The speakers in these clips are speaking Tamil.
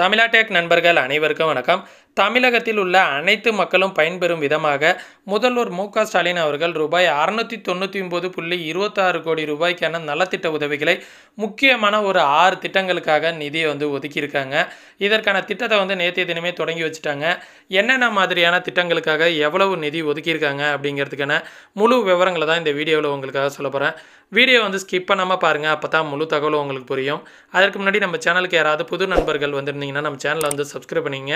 தமிழா டேக் நண்பர்கள் அனைவருக்கும் வணக்கம் தமிழகத்தில் உள்ள அனைத்து மக்களும் பயன்பெறும் விதமாக முதல்வர் மு க ஸ்டாலின் அவர்கள் ரூபாய் அறுநூற்றி தொண்ணூற்றி ஒம்பது புள்ளி இருபத்தாறு கோடி ரூபாய்க்கான நலத்திட்ட உதவிகளை முக்கியமான ஒரு ஆறு திட்டங்களுக்காக நிதியை வந்து ஒதுக்கியிருக்காங்க இதற்கான திட்டத்தை வந்து நேற்றைய தினமே தொடங்கி வச்சுட்டாங்க என்னென்ன மாதிரியான திட்டங்களுக்காக எவ்வளவு நிதி ஒதுக்கியிருக்காங்க அப்படிங்கிறதுக்கான முழு விவரங்களை தான் இந்த வீடியோவில் உங்களுக்காக சொல்ல போகிறேன் வீடியோ வந்து ஸ்கிப் பண்ணாமல் பாருங்கள் அப்போ தான் முழு தகவலும் உங்களுக்கு புரியும் அதற்கு முன்னாடி நம்ம சேனலுக்கு யாராவது புது நண்பர்கள் வந்திருந்தீங்கன்னா நம்ம சேனலை வந்து சப்ஸ்கிரைப் பண்ணிங்க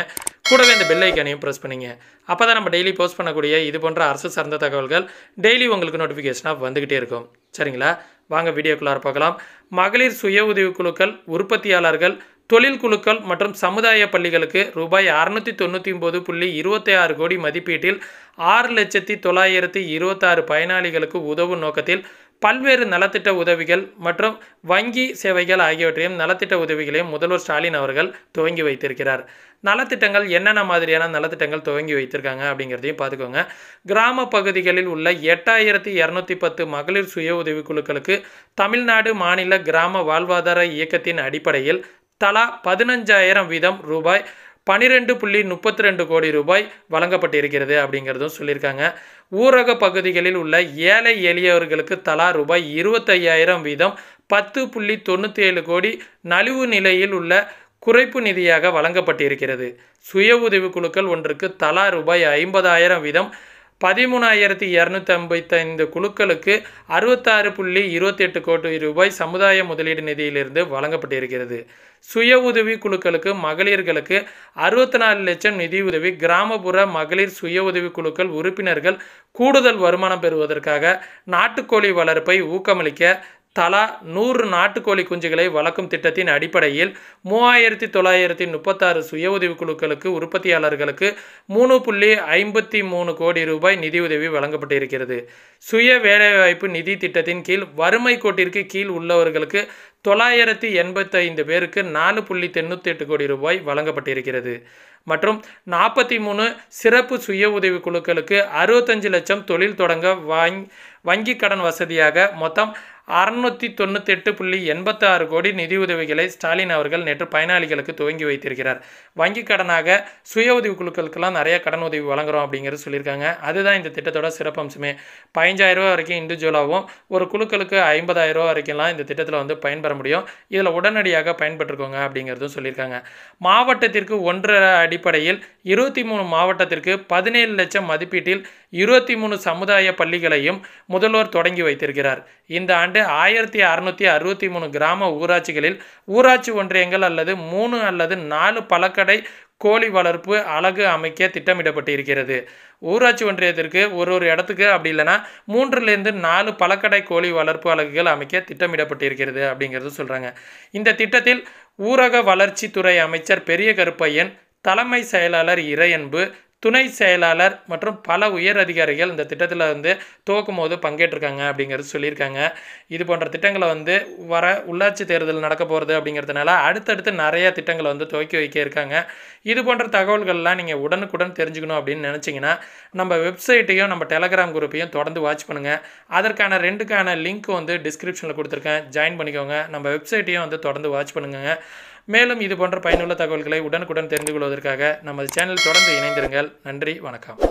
கூட கூடவே இந்த பெல் ஐக்கானையும் ப்ரெஸ் பண்ணிங்க அப்போ தான் நம்ம டெய்லி போஸ்ட் பண்ணக்கூடிய இது போன்ற அரசு சார்ந்த தகவல்கள் டெய்லி உங்களுக்கு நோட்டிஃபிகேஷனாக வந்துக்கிட்டே இருக்கும் சரிங்களா வாங்க வீடியோக்குள்ளார பார்க்கலாம் மகளிர் சுய உதவி குழுக்கள் உற்பத்தியாளர்கள் தொழில் குழுக்கள் மற்றும் சமுதாய பள்ளிகளுக்கு ரூபாய் அறுநூத்தி தொண்ணூற்றி ஒம்பது புள்ளி இருபத்தி ஆறு கோடி மதிப்பீட்டில் ஆறு லட்சத்தி தொள்ளாயிரத்தி இருபத்தாறு பயனாளிகளுக்கு உதவும் நோக்கத்தில் பல்வேறு நலத்திட்ட உதவிகள் மற்றும் வங்கி சேவைகள் ஆகியவற்றையும் நலத்திட்ட உதவிகளையும் முதல்வர் ஸ்டாலின் அவர்கள் துவங்கி வைத்திருக்கிறார் நலத்திட்டங்கள் என்னென்ன மாதிரியான நலத்திட்டங்கள் துவங்கி வைத்திருக்காங்க அப்படிங்கிறதையும் பார்த்துக்கோங்க கிராம பகுதிகளில் உள்ள எட்டாயிரத்தி இரநூத்தி பத்து மகளிர் சுய உதவிக்குழுக்களுக்கு தமிழ்நாடு மாநில கிராம வாழ்வாதார இயக்கத்தின் அடிப்படையில் தலா பதினஞ்சாயிரம் வீதம் ரூபாய் பனிரெண்டு புள்ளி முப்பத்தி ரெண்டு கோடி ரூபாய் வழங்கப்பட்டிருக்கிறது அப்படிங்கிறதும் சொல்லியிருக்காங்க ஊரக பகுதிகளில் உள்ள ஏழை எளியவர்களுக்கு தலா ரூபாய் இருபத்தையாயிரம் வீதம் பத்து புள்ளி தொண்ணூற்றி ஏழு கோடி நலிவு நிலையில் உள்ள குறைப்பு நிதியாக வழங்கப்பட்டிருக்கிறது சுய உதவி குழுக்கள் ஒன்றுக்கு தலா ரூபாய் ஐம்பதாயிரம் வீதம் பதிமூணாயிரத்தி இரநூத்தி ஐம்பத்தைந்து குழுக்களுக்கு அறுபத்தாறு புள்ளி இருபத்தி எட்டு கோடி ரூபாய் சமுதாய முதலீடு நிதியிலிருந்து வழங்கப்பட்டிருக்கிறது சுய உதவி குழுக்களுக்கு மகளிர்களுக்கு அறுபத்தி நாலு லட்சம் நிதியுதவி கிராமப்புற மகளிர் சுய உதவி குழுக்கள் உறுப்பினர்கள் கூடுதல் வருமானம் பெறுவதற்காக நாட்டுக்கோழி வளர்ப்பை ஊக்கமளிக்க தலா நூறு நாட்டுக்கோழி குஞ்சுகளை வளர்க்கும் திட்டத்தின் அடிப்படையில் மூவாயிரத்தி தொள்ளாயிரத்தி முப்பத்தாறு சுய உதவி குழுக்களுக்கு உற்பத்தியாளர்களுக்கு மூணு புள்ளி ஐம்பத்தி மூணு கோடி ரூபாய் நிதியுதவி வழங்கப்பட்டிருக்கிறது சுய வேலைவாய்ப்பு நிதி திட்டத்தின் கீழ் வறுமை கோட்டிற்கு கீழ் உள்ளவர்களுக்கு தொள்ளாயிரத்தி எண்பத்தைந்து பேருக்கு நாலு புள்ளி தொண்ணூற்றி எட்டு கோடி ரூபாய் வழங்கப்பட்டிருக்கிறது மற்றும் நாற்பத்தி மூணு சிறப்பு சுய உதவி குழுக்களுக்கு அறுபத்தஞ்சு லட்சம் தொழில் தொடங்க வாங் வங்கி கடன் வசதியாக மொத்தம் அறுநூற்றி தொண்ணூத்தெட்டு புள்ளி எண்பத்தாறு கோடி நிதியுதவிகளை ஸ்டாலின் அவர்கள் நேற்று பயனாளிகளுக்கு துவங்கி வைத்திருக்கிறார் வங்கி கடனாக சுய உதவி குழுக்களுக்கெல்லாம் நிறைய கடன் உதவி வழங்குறோம் அப்படிங்கிறது சொல்லியிருக்காங்க அதுதான் இந்த திட்டத்தோட சிறப்பம்சமே ரூபா வரைக்கும் இண்டிவிஜுவலாகவும் ஒரு குழுக்களுக்கு ரூபா வரைக்கும்லாம் இந்த திட்டத்தில் வந்து பயன்பெற முடியும் இதில் உடனடியாக பயன்பெற்றுக்கோங்க அப்படிங்கிறதும் சொல்லியிருக்காங்க மாவட்டத்திற்கு ஒன்றரை அடிப்படையில் இருபத்தி மூணு மாவட்டத்திற்கு பதினேழு லட்சம் மதிப்பீட்டில் இருபத்தி மூணு சமுதாய பள்ளிகளையும் முதல்வர் தொடங்கி வைத்திருக்கிறார் இந்த ஆண்டு ஆயிரத்தி அறுநூத்தி அறுபத்தி மூணு கிராம ஊராட்சிகளில் ஊராட்சி ஒன்றியங்கள் அல்லது மூணு அல்லது நாலு பழக்கடை கோழி வளர்ப்பு அழகு அமைக்க திட்டமிடப்பட்டு இருக்கிறது ஊராட்சி ஒன்றியத்திற்கு ஒரு ஒரு இடத்துக்கு அப்படி இல்லைன்னா மூன்றுலேருந்து நாலு பழக்கடை கோழி வளர்ப்பு அலகுகள் அமைக்க திட்டமிடப்பட்டு இருக்கிறது அப்படிங்கிறது சொல்கிறாங்க இந்த திட்டத்தில் ஊரக வளர்ச்சித்துறை அமைச்சர் பெரிய கருப்பையன் தலைமை செயலாளர் இறையன்பு துணை செயலாளர் மற்றும் பல உயர் அதிகாரிகள் இந்த திட்டத்தில் வந்து துவக்கும் போது பங்கேற்றிருக்காங்க அப்படிங்கிறது சொல்லியிருக்காங்க இது போன்ற திட்டங்களை வந்து வர உள்ளாட்சி தேர்தல் நடக்க போகிறது அப்படிங்கிறதுனால அடுத்தடுத்து நிறைய திட்டங்களை வந்து துவக்கி வைக்க இருக்காங்க இது போன்ற தகவல்கள்லாம் நீங்கள் உடனுக்குடன் தெரிஞ்சுக்கணும் அப்படின்னு நினச்சிங்கன்னா நம்ம வெப்சைட்டையும் நம்ம டெலகிராம் குரூப்பையும் தொடர்ந்து வாட்ச் பண்ணுங்கள் அதற்கான ரெண்டுக்கான லிங்க் வந்து டிஸ்கிரிப்ஷனில் கொடுத்துருக்கேன் ஜாயின் பண்ணிக்கோங்க நம்ம வெப்சைட்டையும் வந்து தொடர்ந்து வாட்ச் பண்ணுங்கள் மேலும் இது போன்ற பயனுள்ள தகவல்களை உடனுக்குடன் தெரிந்து கொள்வதற்காக நமது சேனல் தொடர்ந்து இணைந்திருங்கள் நன்றி வணக்கம்